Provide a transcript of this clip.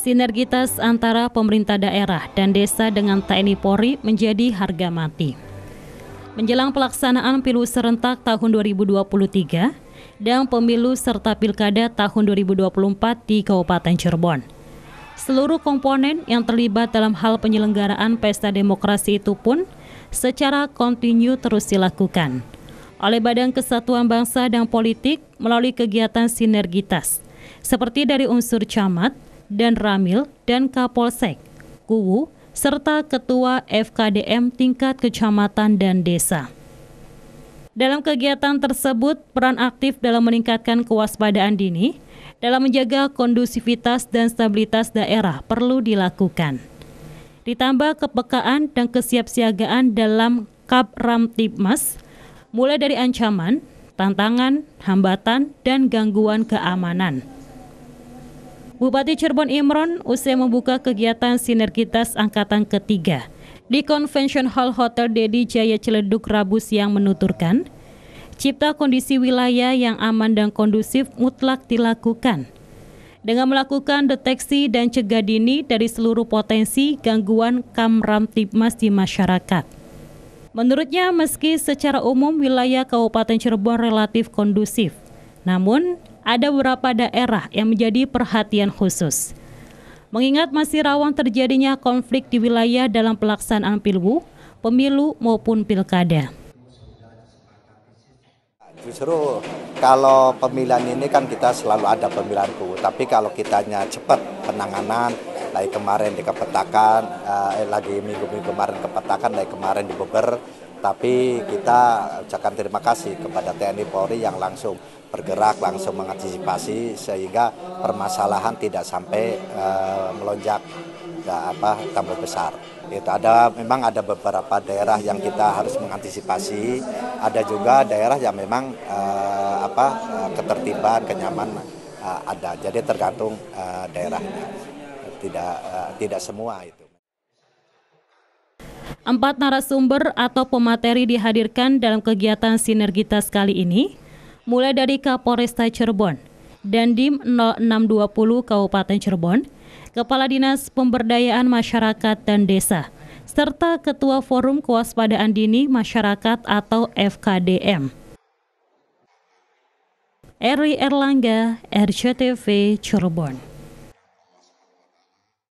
sinergitas antara pemerintah daerah dan desa dengan TNI Polri menjadi harga mati. Menjelang pelaksanaan Pilu Serentak tahun 2023 dan Pemilu serta Pilkada tahun 2024 di Kabupaten Cirebon. Seluruh komponen yang terlibat dalam hal penyelenggaraan pesta demokrasi itu pun secara kontinu terus dilakukan oleh Badan Kesatuan Bangsa dan Politik melalui kegiatan sinergitas seperti dari unsur camat, dan Ramil dan Kapolsek, Kuwu, serta Ketua FKDM tingkat kecamatan dan desa. Dalam kegiatan tersebut, peran aktif dalam meningkatkan kewaspadaan dini, dalam menjaga kondusivitas dan stabilitas daerah perlu dilakukan. Ditambah kepekaan dan kesiapsiagaan dalam ram tipmas, mulai dari ancaman, tantangan, hambatan, dan gangguan keamanan. Bupati Cirebon Imron usai membuka kegiatan sinergitas angkatan ketiga di Convention Hall Hotel Dedi Jaya Ciledug Rabu siang menuturkan, cipta kondisi wilayah yang aman dan kondusif mutlak dilakukan. Dengan melakukan deteksi dan cegah dini dari seluruh potensi gangguan kamram tipmas di masyarakat. Menurutnya, meski secara umum wilayah Kabupaten Cirebon relatif kondusif, namun ada beberapa daerah yang menjadi perhatian khusus. Mengingat masih rawan terjadinya konflik di wilayah dalam pelaksanaan pilgub, pemilu maupun pilkada. Justru kalau pemilihan ini kan kita selalu ada pemilihan kubu, tapi kalau kitanya cepat penanganan, lagi kemarin di Kepetakan, eh, lagi minggu-minggu kemarin Kepetakan, lagi kemarin di Beber, tapi kita ucapkan terima kasih kepada TNI Polri yang langsung bergerak, langsung mengantisipasi sehingga permasalahan tidak sampai uh, melonjak ya, apa tambah besar. Itu ada memang ada beberapa daerah yang kita harus mengantisipasi, ada juga daerah yang memang uh, apa ketertiban, kenyaman uh, ada. Jadi tergantung uh, daerahnya. Tidak uh, tidak semua itu. Empat narasumber atau pemateri dihadirkan dalam kegiatan sinergitas kali ini, mulai dari Kapolresta Cirebon, Dandim 0620 Kabupaten Cirebon, Kepala Dinas Pemberdayaan Masyarakat dan Desa, serta Ketua Forum Kewaspadaan Dini Masyarakat atau FKDM. Eri Erlangga, RCTV Cirebon.